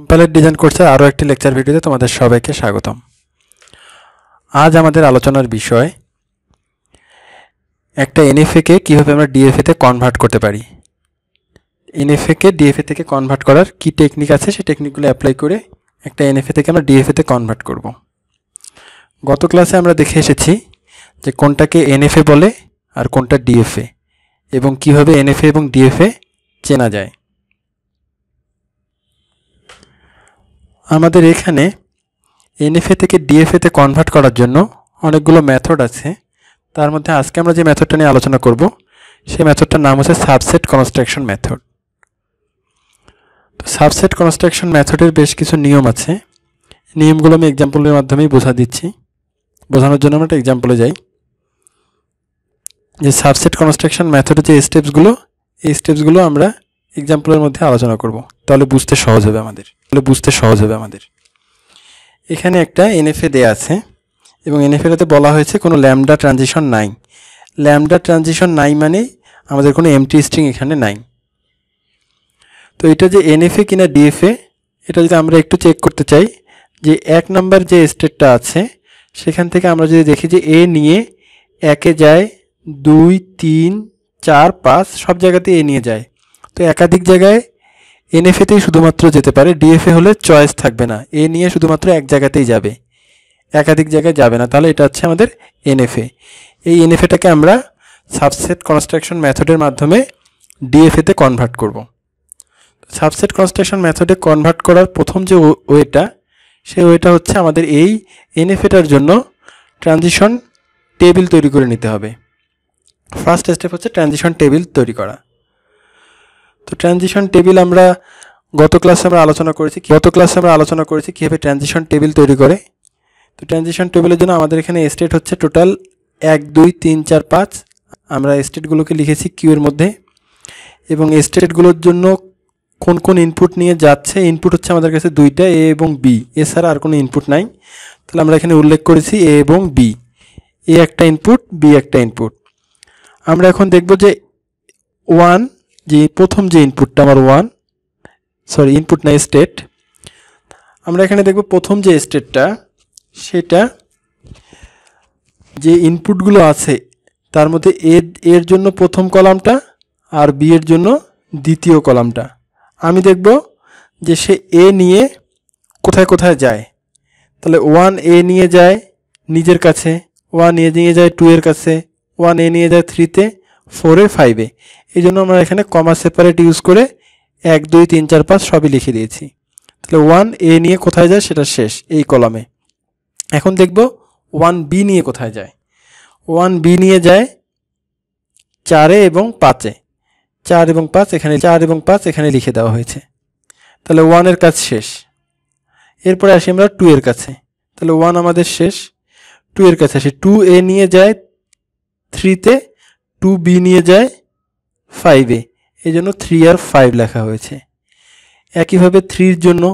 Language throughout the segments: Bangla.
কম্পাইলার ডিজাইন কোর্সের আরও একটি লেকচার ভিডিওতে তোমাদের সবাইকে স্বাগতম আজ আমাদের আলোচনার বিষয় একটা এনএফএকে কীভাবে আমরা ডিএফএতে কনভার্ট করতে পারি এনএফএকে ডিএফএ থেকে কনভার্ট করার কি টেকনিক আছে সেই টেকনিকগুলো অ্যাপ্লাই করে একটা এনএফএ থেকে আমরা ডিএফএতে কনভার্ট করব গত ক্লাসে আমরা দেখে এসেছি যে কোনটাকে এনএফএ বলে আর কোনটা ডিএফএ এবং কিভাবে এনএফএ এবং ডিএফএ চেনা যায় আমাদের এখানে এনএফএ থেকে ডিএফএতে কনভার্ট করার জন্য অনেকগুলো মেথড আছে তার মধ্যে আজকে আমরা যে মেথডটা নিয়ে আলোচনা করব সেই মেথডটার নাম হচ্ছে সাবসেট কনস্ট্রাকশন মেথড তো সাবসেট কনস্ট্রাকশন মেথডের বেশ কিছু নিয়ম আছে নিয়মগুলো আমি এক্সাম্পলের মাধ্যমেই বোঝা দিচ্ছি বোঝানোর জন্য আমরা একটা এক্সাম্পলে যাই যে সাবসেট কনস্ট্রাকশন মেথডের যে স্টেপসগুলো এই স্টেপসগুলো আমরা এক্সাম্পলের মধ্যে আলোচনা করব তাহলে বুঝতে সহজ হবে আমাদের বুঝতে সহজ হবে আমাদের এখানে একটা এনএফএ দেয়া আছে এবং এনএফএতে বলা হয়েছে কোনো ল্যামডা ট্রানজিশন নাই ল্যামডা ট্রানজিশন নাই মানে আমাদের কোনো এমটি স্ট্রিং এখানে নাই তো এটা যে এনএফএ কিনা ডিএফএ এটা যদি আমরা একটু চেক করতে চাই যে এক নাম্বার যে স্টেটটা আছে সেখান থেকে আমরা যদি দেখি যে এ নিয়ে একে যায় দুই তিন চার পাঁচ সব জায়গাতে এ নিয়ে যায় তো একাধিক জায়গায় এনএফএতেই শুধুমাত্র যেতে পারে ডিএফএ হলে চয়েস থাকবে না এ নিয়ে শুধুমাত্র এক জায়গাতেই যাবে একাধিক জায়গায় যাবে না তাহলে এটা হচ্ছে আমাদের এনএফএ এই এনএফএটাকে আমরা সাবসেট কনস্ট্রাকশন মেথডের মাধ্যমে ডিএফএতে কনভার্ট করব সাবসেট কনস্ট্রাকশন মেথডে কনভার্ট করার প্রথম যে ওয়েটা সেই ওয়েটা হচ্ছে আমাদের এই এনএফএটার জন্য ট্রানজিশন টেবিল তৈরি করে নিতে হবে ফার্স্ট স্টেপ হচ্ছে ট্রানজিশন টেবিল তৈরি করা ট্রানজিশন টেবিল আমরা গত ক্লাসে আমরা আলোচনা করেছি গত ক্লাসে আমরা আলোচনা করেছি কীভাবে ট্রানজিশন টেবিল তৈরি করে তো ট্রানজিশন টেবিলের জন্য আমাদের এখানে স্টেট হচ্ছে টোটাল এক দুই তিন চার পাঁচ আমরা স্টেটগুলোকে লিখেছি কিউয়ের মধ্যে এবং স্টেটগুলোর জন্য কোন কোন ইনপুট নিয়ে যাচ্ছে ইনপুট হচ্ছে আমাদের কাছে দুইটা এ এবং বি এছাড়া আর কোনো ইনপুট নাই তাহলে আমরা এখানে উল্লেখ করেছি এ এবং বি এ একটা ইনপুট বি একটা ইনপুট আমরা এখন দেখব যে ওয়ান যে প্রথম যে ইনপুটটা আমার ওয়ান সরি ইনপুট না স্টেট আমরা এখানে দেখব প্রথম যে স্টেটটা সেটা যে ইনপুটগুলো আছে তার মধ্যে এ এর জন্য প্রথম কলামটা আর বি এর জন্য দ্বিতীয় কলামটা আমি দেখব যে সে এ নিয়ে কোথায় কোথায় যায় তাহলে ওয়ান এ নিয়ে যায় নিজের কাছে ওয়ান এ নিয়ে যায় টু এর কাছে ওয়ান এ নিয়ে যায় থ্রিতে ফোরের ফাইভে এই জন্য আমরা এখানে কমা সেপারেট ইউজ করে এক দুই তিন চার পাঁচ সবই লিখে দিয়েছি তাহলে ওয়ান এ নিয়ে কোথায় যায় সেটা শেষ এই কলামে এখন দেখব ওয়ান বি নিয়ে কোথায় যায় ওয়ান বি নিয়ে যায় চারে এবং পাঁচে চার এবং পাঁচ এখানে চার এবং পাঁচ এখানে লিখে দেওয়া হয়েছে তাহলে ওয়ানের কাজ শেষ এরপরে আসি আমরা টু এর কাছে তাহলে ওয়ান আমাদের শেষ টু এর কাছে আসি টু এ নিয়ে যায় থ্রিতে টু বি নিয়ে যায় ফাইভে এই জন্য থ্রি আর ফাইভ লেখা হয়েছে একইভাবে থ্রির জন্য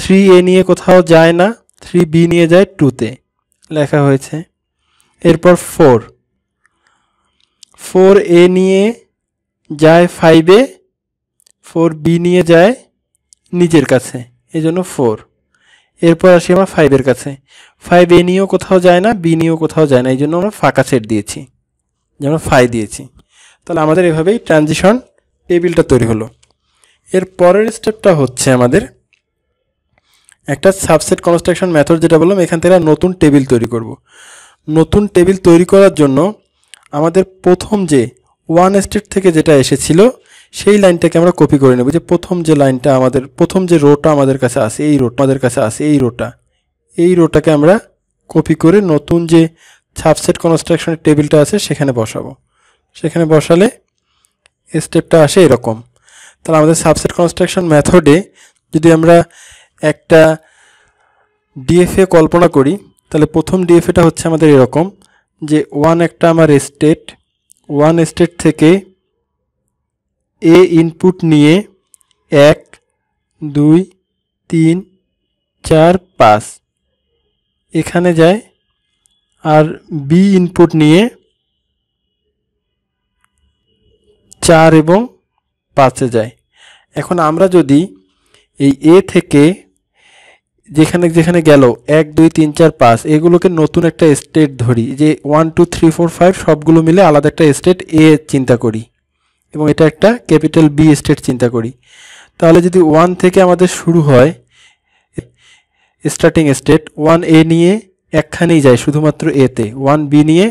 থ্রি এ নিয়ে কোথাও যায় না থ্রি বি নিয়ে যায় টুতে লেখা হয়েছে এরপর ফোর ফোর এ নিয়ে যায় ফাইভে ফোর বি নিয়ে যায় নিজের কাছে এই জন্য ফোর এরপর আসি আমরা ফাইভের কাছে ফাইভ এ নিয়েও কোথাও যায় না বি নিয়েও কোথাও যায় না এই জন্য আমরা ফাঁকা সেট দিয়েছি যেমন ফাই দিয়েছি তাহলে আমাদের এভাবেই ট্রানজিশন টেবিলটা তৈরি হলো এর পরের স্টেপটা হচ্ছে আমাদের একটা সাবসেট কনস্ট্রাকশন মেথড যেটা বললাম এখান থেকে নতুন টেবিল তৈরি করব। নতুন টেবিল তৈরি করার জন্য আমাদের প্রথম যে ওয়ান স্টেট থেকে যেটা এসেছিল সেই লাইনটাকে আমরা কপি করে নেব যে প্রথম যে লাইনটা আমাদের প্রথম যে রোটা আমাদের কাছে আছে এই রোটা আমাদের কাছে আছে এই রোটা এই রোটাকে আমরা কপি করে নতুন যে সাবসেট কনস্ট্রাকশনের টেবিলটা আছে সেখানে বসাবো সেখানে বসালে স্টেপটা আসে এরকম তাহলে আমাদের সাবসেট কনস্ট্রাকশন মেথডে যদি আমরা একটা ডিএফএ কল্পনা করি তাহলে প্রথম ডিএফএটা হচ্ছে আমাদের এরকম যে ওয়ান একটা আমার স্টেট ওয়ান স্টেট থেকে এ ইনপুট নিয়ে এক দুই তিন চার পাঁচ এখানে যায় আর বি ইনপুট নিয়ে চার এবং পাঁচে যায় এখন আমরা যদি এই এ থেকে যেখানে যেখানে গেল এক দুই তিন চার পাঁচ এগুলোকে নতুন একটা স্টেট ধরি যে one two three four five সবগুলো মিলে আলাদা একটা স্টেট এ চিন্তা করি এবং এটা একটা ক্যাপিটাল বি স্টেট চিন্তা করি তাহলে যদি ওয়ান থেকে আমাদের শুরু হয় স্টার্টিং স্টেট ওয়ান এ নিয়ে একখানেই যায় শুধুমাত্র এতে ওয়ান বি নিয়ে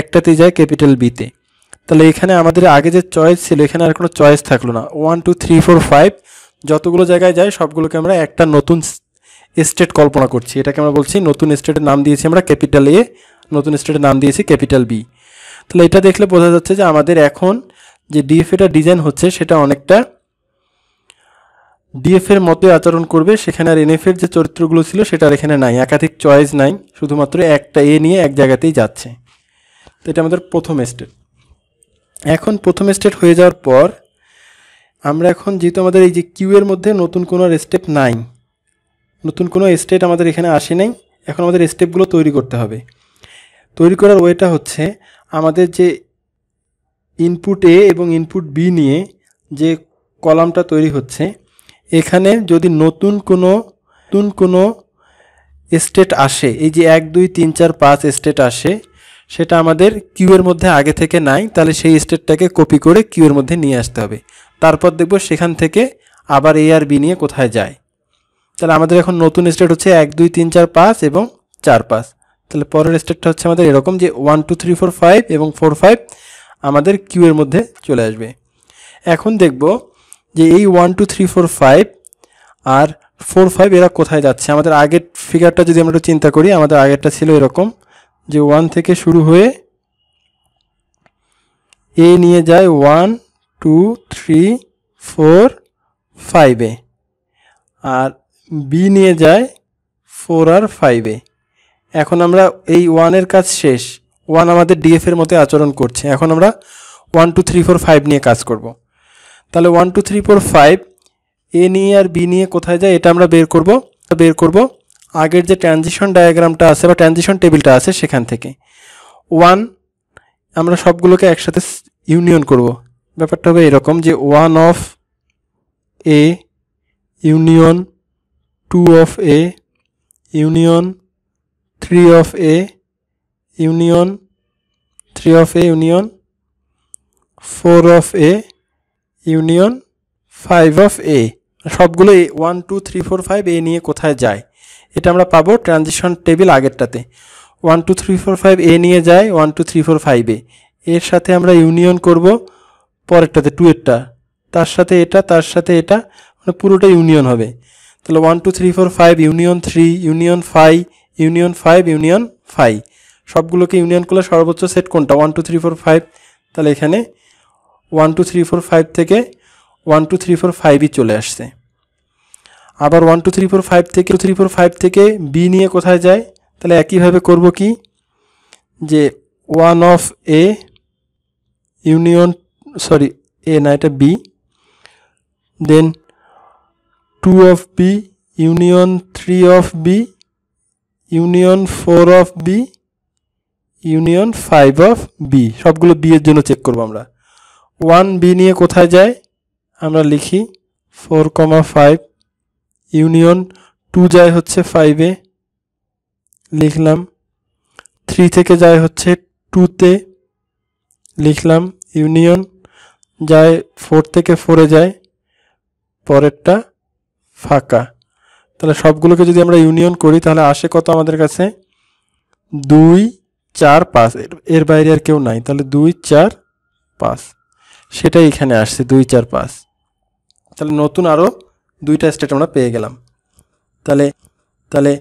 একটাতেই যায় ক্যাপিটাল বিতে তাহলে এখানে আমাদের আগে যে চয়েস ছিল এখানে আর কোনো চয়েস থাকলো না one two three four five যতগুলো জায়গায় যায় সবগুলোকে আমরা একটা নতুন স্টেট কল্পনা করছি এটাকে আমরা বলছি নতুন স্টেটের নাম দিয়েছি আমরা ক্যাপিটাল এ নতুন স্টেটের নাম দিয়েছি ক্যাপিটাল বি তাহলে এটা দেখলে বোঝা যাচ্ছে যে আমাদের এখন যে ডিএফএটা ডিজাইন হচ্ছে সেটা অনেকটা ডিএফ এর মতোই আচরণ করবে সেখানে আর এনএফ এর যে চরিত্রগুলো ছিল সেটা আর এখানে নাই একাধিক চয়েস নাই শুধুমাত্র একটা এ নিয়ে এক জায়গাতেই যাচ্ছে তো এটা আমাদের প্রথম স্টেট এখন প্রথম স্টেট হয়ে যাওয়ার পর আমরা এখন যেহেতু আমাদের এই যে কিউ এর মধ্যে নতুন কোনো স্টেপ নাই নতুন কোনো স্টেট আমাদের এখানে আসে নাই এখন আমাদের স্টেপগুলো তৈরি করতে হবে তৈরি করার ওয়েটা হচ্ছে আমাদের যে ইনপুট এ এবং ইনপুট বি নিয়ে যে কলামটা তৈরি হচ্ছে এখানে যদি নতুন কোনো নতুন কোনো স্টেট আসে এই যে এক দুই তিন চার পাঁচ স্টেট আসে সেটা আমাদের কিউয়ের মধ্যে আগে থেকে নাই তাহলে সেই স্টেটটাকে কপি করে কিউয়ের মধ্যে নিয়ে আসতে হবে তারপর দেখব সেখান থেকে আবার এ আর বি নিয়ে কোথায় যায় তাহলে আমাদের এখন নতুন স্টেট হচ্ছে এক দুই তিন চার পাঁচ এবং চার পাঁচ তাহলে পরের স্টেটটা হচ্ছে আমাদের এরকম যে one two three four five এবং ফোর ফাইভ আমাদের কিউয়ের মধ্যে চলে আসবে এখন দেখব যে এই one two three four five আর ফোর ফাইভ এরা কোথায় যাচ্ছে আমাদের আগের ফিগারটা যদি আমরা একটু চিন্তা করি আমাদের আগেরটা ছিল এরকম যে ওয়ান থেকে শুরু হয়ে এ নিয়ে যায় ওয়ান টু থ্রি ফোর ফাইভে আর বি নিয়ে যায় ফোর আর ফাইভে এখন আমরা এই ওয়ানের কাজ শেষ ওয়ান আমাদের ডিএফের মতো আচরণ করছে এখন আমরা one two three four five নিয়ে কাজ করব তাহলে one two three four five A নিয়ে আর বি নিয়ে কোথায় যায় এটা আমরা বের করব বের করব আগের যে ট্রানজিশন ডায়াগ্রামটা আছে বা ট্রানজিশন টেবিলটা আছে সেখান থেকে ওয়ান আমরা সবগুলোকে একসাথে ইউনিয়ন করব ব্যাপারটা হবে এরকম যে one of A union two of A union three of A union three of A union four of A union five of A সবগুলো A one two three four five A নিয়ে কোথায় যায় এটা আমরা পাবো ট্রানজিশন টেবিল আগেরটাতে one two three four five A নিয়ে যায় one two three four five A এর সাথে আমরা ইউনিয়ন করব পরেরটাতে টু এরটা তার সাথে এটা তার সাথে এটা মানে পুরোটা ইউনিয়ন হবে তাহলে one two three four five union three union five union five union five সবগুলোকে ইউনিয়ন করলে সর্বোচ্চ সেট কোনটা one two three four five তাহলে এখানে one two three four five থেকে ওয়ান টু থ্রি ফোর ফাইভই চলে আসছে আবার one two three four five থেকে থ্রি ফোর ফাইভ থেকে বি নিয়ে কোথায় যায় তাহলে একইভাবে করব কি যে one of A union sorry A না এটা B then two of B union three of B union four of B union five of B সবগুলো বিয়ের জন্য চেক করবো আমরা ওয়ান বি নিয়ে কোথায় যায় আমরা লিখি four comma five union two যায় হচ্ছে ফাইভে লিখলাম থ্রি থেকে যায় হচ্ছে টুতে লিখলাম ইউনিয়ন যায় ফোর থেকে ফোরে যায় পরেরটা ফাঁকা তাহলে সবগুলোকে যদি আমরা ইউনিয়ন করি তাহলে আসে কত আমাদের কাছে দুই চার পাঁচ এর বাইরে আর কেউ নাই তাহলে দুই চার পাঁচ সেটাই এখানে আসছে দুই চার পাঁচ তাহলে নতুন আরও দুইটা স্টেট আমরা পেয়ে গেলাম তাহলে তাহলে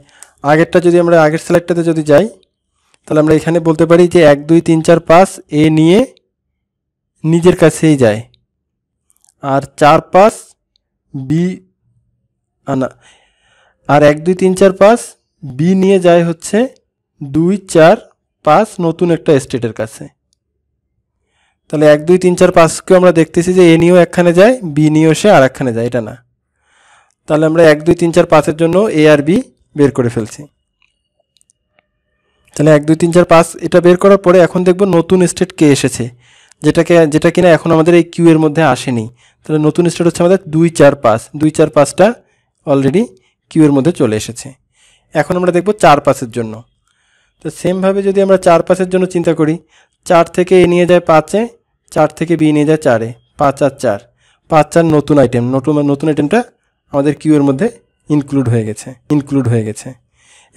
আগেরটা যদি আমরা আগের স্লাইডটাতে যদি যাই তাহলে আমরা এখানে বলতে পারি যে এক দুই তিন চার পাঁচ এ নিয়ে নিজের কাছেই যায় আর চার পাঁচ বি আনা আর এক দুই তিন চার পাঁচ বি নিয়ে যায় হচ্ছে দুই চার পাঁচ নতুন একটা স্টেটের কাছে তাহলে এক দুই তিন চার পাঁচকেও আমরা দেখতেছি যে এ নিয়েও একখানে যায় বি নিয়েও সে আর একখানে যায় এটা না তাহলে আমরা এক দুই তিন চার পাঁচের জন্য এ আর বি বের করে ফেলছি তাহলে এক দুই তিন চার পাঁচ এটা বের করার পরে এখন দেখব নতুন স্টেট কে এসেছে যেটাকে যেটা কিনা এখন আমাদের এই কিউ এর মধ্যে আসেনি তাহলে নতুন স্টেট হচ্ছে আমাদের দুই চার পাঁচ দুই চার পাঁচটা অলরেডি কিউ এর মধ্যে চলে এসেছে এখন আমরা দেখব চার পাঁচের জন্য তো সেমভাবে যদি আমরা চার পাঁচের জন্য চিন্তা করি চার থেকে এ নিয়ে যায় পাঁচে চার থেকে বি নিয়ে যায় চারে পাঁচ আর চার পাঁচ চার নতুন আইটেম নতুন মানে নতুন আইটেমটা আমাদের কিউয়ের মধ্যে ইনক্লুড হয়ে গেছে ইনক্লুড হয়ে গেছে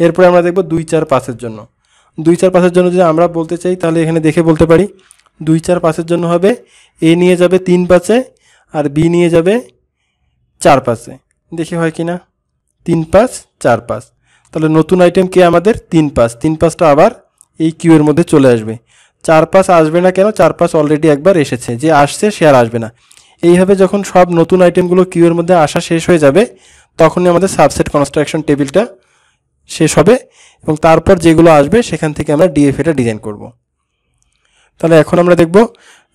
এরপরে আমরা দেখব দুই চার পাঁচের জন্য দুই চার পাঁচের জন্য যদি আমরা বলতে চাই তাহলে এখানে দেখে বলতে পারি দুই চার পাঁচের জন্য হবে এ নিয়ে যাবে তিন পাঁচে আর বি নিয়ে যাবে চার পাঁচে দেখে হয় কি না তিন পাঁচ চার পাঁচ তাহলে নতুন আইটেম কে আমাদের তিন পাঁচ তিন পাঁচটা আবার এই কিউয়ের মধ্যে চলে আসবে চার পাঁচ আসবে না কেন চার পাঁচ অলরেডি একবার এসেছে যে আসছে সে আর আসবে না এইভাবে যখন সব নতুন আইটেমগুলো কিউয়ের মধ্যে আসা শেষ হয়ে যাবে তখনই আমাদের সাবসেট কনস্ট্রাকশন টেবিলটা শেষ হবে এবং তারপর যেগুলো আসবে সেখান থেকে আমরা ডিএফএটা ডিজাইন করব। তাহলে এখন আমরা দেখব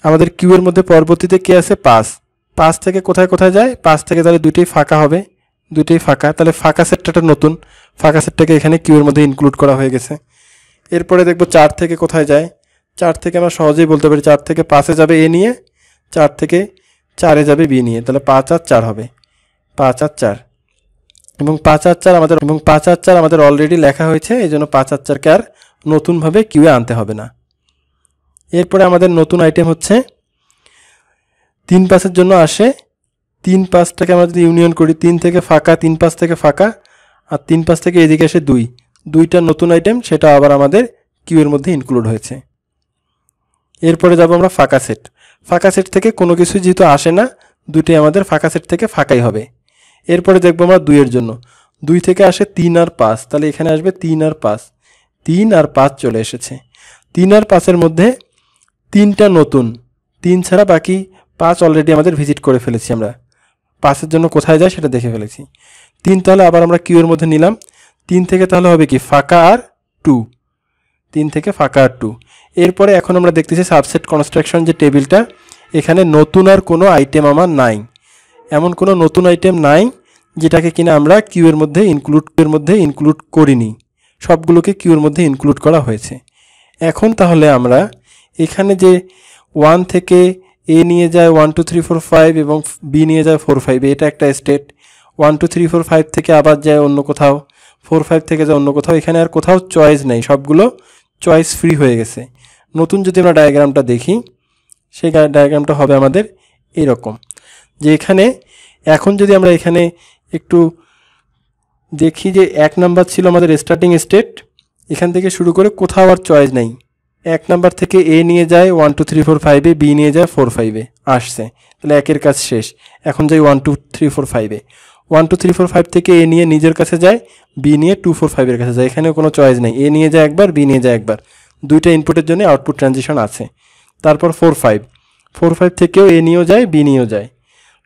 আমাদের কিউয়ের মধ্যে পরবর্তীতে কে আছে পাস পাস থেকে কোথায় কোথায় যায় পাস থেকে তাহলে দুইটাই ফাঁকা হবে দুইটাই ফাঁকা তাহলে ফাঁকা সেটটা নতুন ফাঁকা সেটটাকে এখানে কিউয়ের মধ্যে ইনক্লুড করা হয়ে গেছে এরপরে দেখব চার থেকে কোথায় যায় চার থেকে আমরা সহজেই বলতে পারি চার থেকে পাঁচে যাবে এ নিয়ে চার থেকে চারে যাবে বি নিয়ে তাহলে পাঁচ আর চার হবে পাঁচ আর চার এবং পাঁচ আর চার আমাদের এবং পাঁচ আর চার আমাদের অলরেডি লেখা হয়েছে এই জন্য পাঁচ আর চারকে আর নতুনভাবে কিউয়ে আনতে হবে না এরপরে আমাদের নতুন আইটেম হচ্ছে তিন পাঁচের জন্য আসে তিন পাঁচটাকে আমরা যদি ইউনিয়ন করি তিন থেকে ফাঁকা তিন পাঁচ থেকে ফাঁকা আর তিন পাঁচ থেকে এদিকে আসে দুই দুইটা নতুন আইটেম সেটা আবার আমাদের কিউয়ের মধ্যে ইনক্লুড হয়েছে এরপরে যাব আমরা ফাঁকা সেট ফাঁকা সেট থেকে কোনো কিছু যেহেতু আসে না দুটি আমাদের ফাঁকা সেট থেকে ফাঁকাই হবে এরপরে দেখবো আমরা দুইয়ের জন্য দুই থেকে আসে তিন আর পাঁচ তাহলে এখানে আসবে তিন আর পাঁচ তিন আর পাঁচ চলে এসেছে তিন আর পাঁচের মধ্যে তিনটা নতুন তিন ছাড়া বাকি পাঁচ অলরেডি আমাদের ভিজিট করে ফেলেছি আমরা পাঁচের জন্য কোথায় যায় সেটা দেখে ফেলেছি তিন তাহলে আবার আমরা কিউয়ের মধ্যে নিলাম তিন থেকে তাহলে হবে কি ফাঁকা আর টু তিন থেকে ফাঁকা আর টু এরপরে এখন আমরা দেখতেছি সাবসেট কনস্ট্রাকশন যে টেবিলটা এখানে নতুন আর কোনো আইটেম আমার নাই এমন কোনো নতুন আইটেম নাই যেটাকে কিনা আমরা কিউয়ের মধ্যে ইনক্লুড এর মধ্যে ইনক্লুড করিনি সবগুলোকে কিউয়ের মধ্যে ইনক্লুড করা হয়েছে এখন তাহলে আমরা এখানে যে ওয়ান থেকে এ নিয়ে যায় one two three four five এবং বি নিয়ে যায় ফোর ফাইভ এটা একটা state one two three four five থেকে আবার যায় অন্য কোথাও ফোর ফাইভ থেকে যায় অন্য কোথাও এখানে আর কোথাও চয়েস নেই সবগুলো চয়েস ফ্রি হয়ে গেছে নতুন যদি আমরা ডায়াগ্রামটা দেখি সেই ডায়াগ্রামটা হবে আমাদের এরকম যে এখানে এখন যদি আমরা এখানে একটু দেখি যে এক নাম্বার ছিল আমাদের স্টার্টিং স্টেট এখান থেকে শুরু করে কোথাও আর চয়েস নেই এক নাম্বার থেকে এ নিয়ে যায় ওয়ান টু থ্রি ফোর ফাইভে বি নিয়ে যায় ফোর ফাইভে আসছে তাহলে একের কাজ শেষ এখন যাই ওয়ান টু থ্রি ফোর ফাইভে one two three four five থেকে এ নিয়ে নিজের কাছে যায় বি নিয়ে টু ফোর ফাইভের কাছে যায় এখানেও কোনো চয়েস নেই এ নিয়ে যায় একবার বি নিয়ে যায় একবার দুইটা ইনপুটের জন্য আউটপুট ট্রানজিশন আছে তারপর ফোর ফাইভ ফোর ফাইভ থেকেও এ নিয়েও যায় বি নিয়েও যায়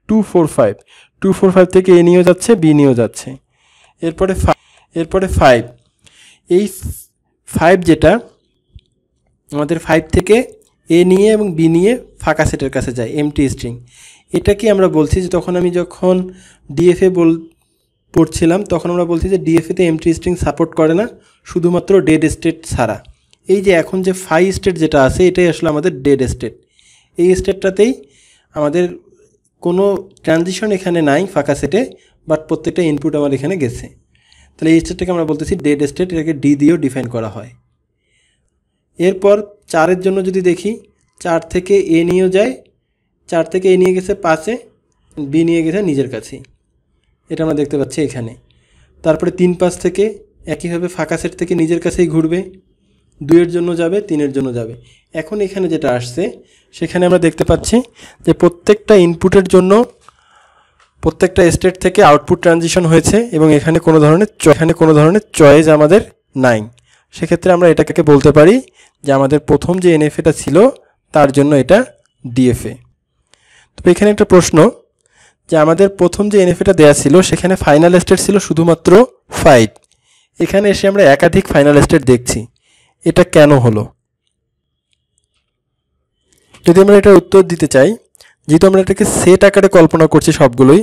two four five two four five থেকে এ নিয়েও যাচ্ছে বি নিয়েও যাচ্ছে এরপরে এরপরে ফাইভ এই ফাইভ যেটা আমাদের ফাইভ থেকে এ নিয়ে এবং বি নিয়ে ফাঁকা সেটের কাছে যায় এমটি স্ট্রিং এটাকে আমরা বলছি যে তখন আমি যখন ডিএফএ বল পড়ছিলাম তখন আমরা বলছি যে ডিএফএতে এমটি স্ট্রিং সাপোর্ট করে না শুধুমাত্র ডেড স্টেট ছাড়া এই যে এখন যে ফাই স্টেট যেটা আছে এটাই আসলে আমাদের ডেড স্টেট এই স্টেটটাতেই আমাদের কোনো ট্রানজিশন এখানে নাই ফাঁকা সেটে বাট প্রত্যেকটা ইনপুট আমার এখানে গেছে তাহলে এই স্টেটটাকে আমরা বলতেছি ডেড স্টেট এটাকে ডি দিয়েও ডিফাইন করা হয় এরপর চারের জন্য যদি দেখি চার থেকে এ নিয়েও যায় চার থেকে এ নিয়ে গেছে পাঁচে বি নিয়ে গেছে নিজের কাছে এটা আমরা দেখতে পাচ্ছি এখানে তারপরে তিন পাঁচ থেকে একইভাবে ফাঁকা সেট থেকে নিজের কাছেই ঘুরবে দুইয়ের জন্য যাবে তিনের জন্য যাবে এখন এখানে যেটা আসছে সেখানে আমরা দেখতে পাচ্ছি যে প্রত্যেকটা ইনপুটের জন্য প্রত্যেকটা স্টেট থেকে আউটপুট ট্রানজিশন হয়েছে এবং এখানে কোনো ধরনের এখানে কোনো ধরনের চয়েস আমাদের নাই সেক্ষেত্রে আমরা এটাকে বলতে পারি যে আমাদের প্রথম যে এনএফএটা ছিল তার জন্য এটা ডিএফএ তো এখানে একটা প্রশ্ন যে আমাদের প্রথম যে এনএফএটা দেওয়া ছিল সেখানে ফাইনাল স্টেট ছিল শুধুমাত্র ফাইভ এখানে এসে আমরা একাধিক ফাইনাল স্টেট দেখছি এটা কেন হলো যদি আমরা এটার উত্তর দিতে চাই যেহেতু আমরা এটাকে সেট আকারে কল্পনা করছি সবগুলোই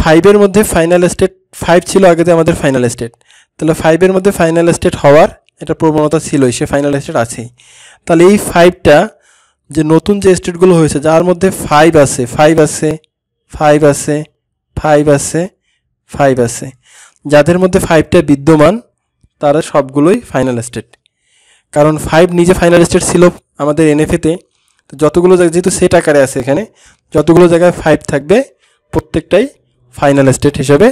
ফাইভের মধ্যে ফাইনাল স্টেট ফাইভ ছিল আগেতে আমাদের ফাইনাল স্টেট তাহলে ফাইভের মধ্যে ফাইনাল স্টেট হওয়ার এটা প্রবণতা ছিলই সে ফাইনাল স্টেট আছেই তাহলে এই ফাইভটা যে নতুন যে স্টেটগুলো হয়েছে যার মধ্যে ফাইভ আছে ফাইভ আছে ফাইভ আছে ফাইভ আছে ফাইভ আছে যাদের মধ্যে ফাইভটা বিদ্যমান তারা সবগুলোই ফাইনাল স্টেট কারণ ফাইভ নিজে ফাইনালিস্টেড ছিল আমাদের এনএফএতে তো যতগুলো জায়গা যেহেতু সেট আকারে আছে এখানে যতগুলো জায়গায় ফাইভ থাকবে প্রত্যেকটাই ফাইনাল স্টেট হিসাবে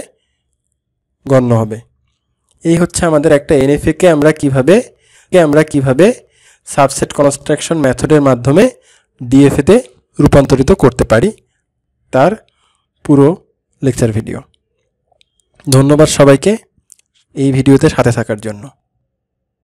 গণ্য হবে এই হচ্ছে আমাদের একটা এনএফএকে আমরা কিভাবে আমরা কিভাবে সাবসেট কনস্ট্রাকশন মেথডের মাধ্যমে ডিএফএতে রূপান্তরিত করতে পারি তার পুরো লেকচার ভিডিও ধন্যবাদ সবাইকে এই ভিডিওতে সাথে থাকার জন্য